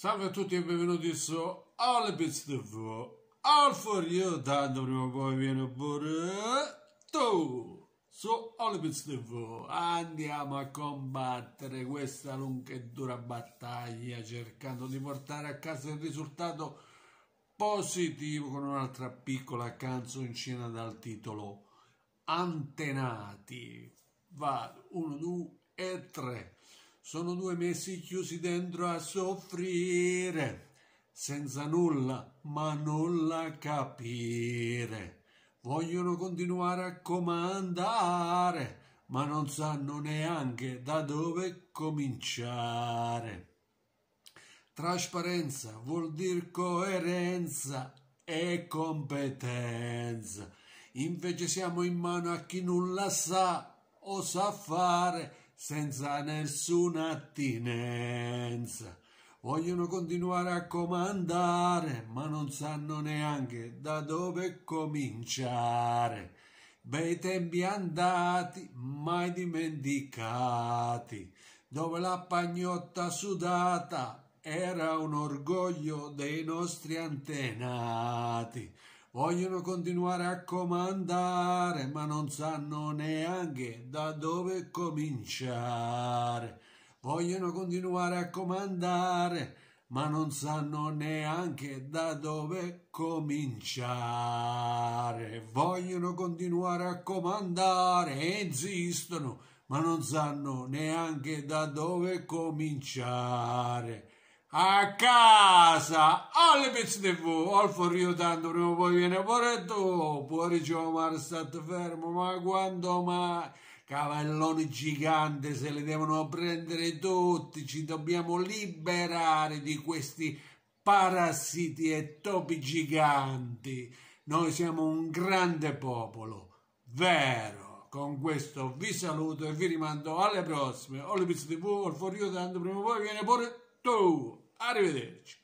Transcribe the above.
Salve a tutti e benvenuti su All Bits TV. All for you, tanto prima o poi viene pure tu. Su All Bits TV andiamo a combattere questa lunga e dura battaglia cercando di portare a casa il risultato positivo con un'altra piccola canzoncina dal titolo Antenati. Vado 1, 2 e 3. Sono due mesi chiusi dentro a soffrire, senza nulla, ma nulla capire. Vogliono continuare a comandare, ma non sanno neanche da dove cominciare. Trasparenza vuol dire coerenza e competenza. Invece siamo in mano a chi nulla sa o sa fare senza nessuna attinenza. Vogliono continuare a comandare, ma non sanno neanche da dove cominciare. Bei tempi andati, mai dimenticati, dove la pagnotta sudata era un orgoglio dei nostri antenati. Vogliono continuare a comandare, ma non sanno neanche da dove cominciare. Vogliono continuare a comandare, ma non sanno neanche da dove cominciare. Vogliono continuare a comandare, esistono, ma non sanno neanche da dove cominciare a casa alle pezze TV al forrio tanto prima o poi viene pure tu fuori Giomar stato fermo ma quando mai cavalloni giganti se li devono prendere tutti ci dobbiamo liberare di questi parassiti e topi giganti noi siamo un grande popolo vero con questo vi saluto e vi rimando alle prossime o le pizze tv o tanto prima o poi viene pure Ciao, arrivederci.